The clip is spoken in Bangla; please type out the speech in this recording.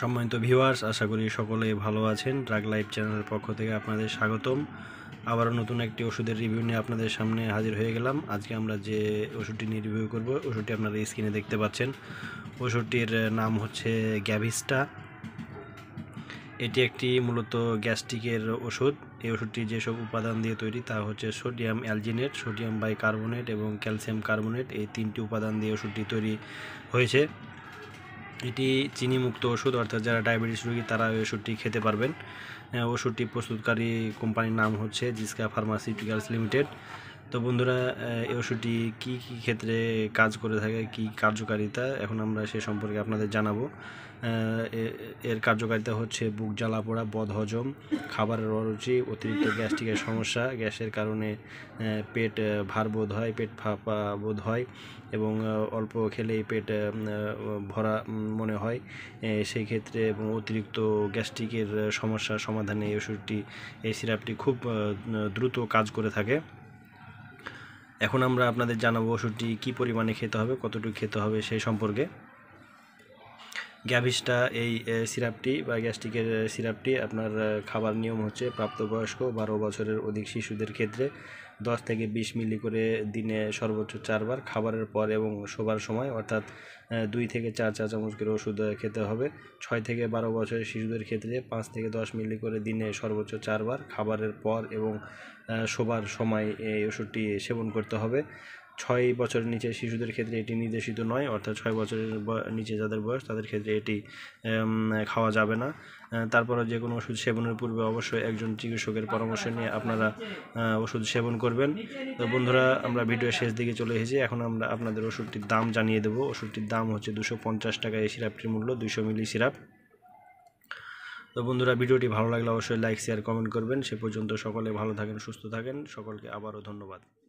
সম্মানিত ভিউয়ার্স আশা করি সকলে ভালো আছেন ড্রাগ লাইফ চ্যানেলের পক্ষ থেকে আপনাদের স্বাগতম আবারও নতুন একটি ওষুধের রিভিউ নিয়ে আপনাদের সামনে হাজির হয়ে গেলাম আজকে আমরা যে ওষুধটি নিয়ে রিভিউ করব ওষুধটি আপনারা স্ক্রিনে দেখতে পাচ্ছেন ওষুধটির নাম হচ্ছে গ্যাভিস্টা এটি একটি মূলত গ্যাস্ট্রিকের ওষুধ এই ওষুধটি যেসব উপাদান দিয়ে তৈরি তা হচ্ছে সোডিয়াম অ্যালজিনেট সোডিয়াম কার্বোনেট এবং ক্যালসিয়াম কার্বোনেট এই তিনটি উপাদান দিয়ে ওষুধটি তৈরি হয়েছে এটি চিনিমুক্ত ওষুধ অর্থাৎ যারা ডায়াবেটিস রোগী তারা ওই ওষুধটি খেতে পারবেন ওষুধটি প্রস্তুতকারী কোম্পানির নাম হচ্ছে জিসকা ফার্মাসিউটিক্যালস লিমিটেড তো বন্ধুরা এই ওষুধটি কী কী ক্ষেত্রে কাজ করে থাকে কি কার্যকারিতা এখন আমরা সে সম্পর্কে আপনাদের জানাবো এর কার্যকারিতা হচ্ছে বুক জ্বালা পোড়া হজম খাবারের অরুচি অতিরিক্ত গ্যাস্ট্রিকের সমস্যা গ্যাসের কারণে পেট ভার বোধ হয় পেট ফাঁপা বোধ হয় এবং অল্প খেলেই পেট ভরা মনে হয় সেই ক্ষেত্রে এবং অতিরিক্ত গ্যাস্ট্রিকের সমস্যার সমাধানে এই ওষুধটি এই সিরাপটি খুব দ্রুত কাজ করে থাকে এখন আমরা আপনাদের জানাবো ওষুধটি কী পরিমাণে খেতে হবে কতটুকু খেতে হবে সেই সম্পর্কে গ্যাভিসটা এই সিরাপটি বা গ্যাস্ট্রিকের সিরাপটি আপনার খাবার নিয়ম হচ্ছে প্রাপ্তবয়স্ক বারো বছরের অধিক শিশুদের ক্ষেত্রে দশ থেকে বিশ মিলি করে দিনে সর্বোচ্চ চারবার খাবারের পর এবং শোবার সময় অর্থাৎ দুই থেকে চার চা চামচ করে ওষুধ খেতে হবে ছয় থেকে বারো বছরের শিশুদের ক্ষেত্রে পাঁচ থেকে দশ মিলি করে দিনে সর্বোচ্চ চারবার খাবারের পর এবং শোবার সময় এই ওষুধটি সেবন করতে হবে ছয় বছরের নিচে শিশুদের ক্ষেত্রে এটি নির্দেশিত নয় অর্থাৎ ছয় বছরের নিচে যাদের বয়স তাদের ক্ষেত্রে এটি খাওয়া যাবে না তারপরে যে কোনো ওষুধ সেবনের পূর্বে অবশ্যই একজন চিকিৎসকের পরামর্শ নিয়ে আপনারা ওষুধ সেবন করবেন তো বন্ধুরা আমরা ভিডিওর শেষ দিকে চলে এসেছি এখন আমরা আপনাদের ওষুধটির দাম জানিয়ে দেবো ওষুধটির দাম হচ্ছে দুশো পঞ্চাশ টাকা এই সিরাপটির মূল্য দুশো মিলি সিরাপ তো বন্ধুরা ভিডিওটি ভালো লাগলে অবশ্যই লাইক শেয়ার কমেন্ট করবেন সে পর্যন্ত সকলে ভালো থাকেন সুস্থ থাকেন সকলকে আবারও ধন্যবাদ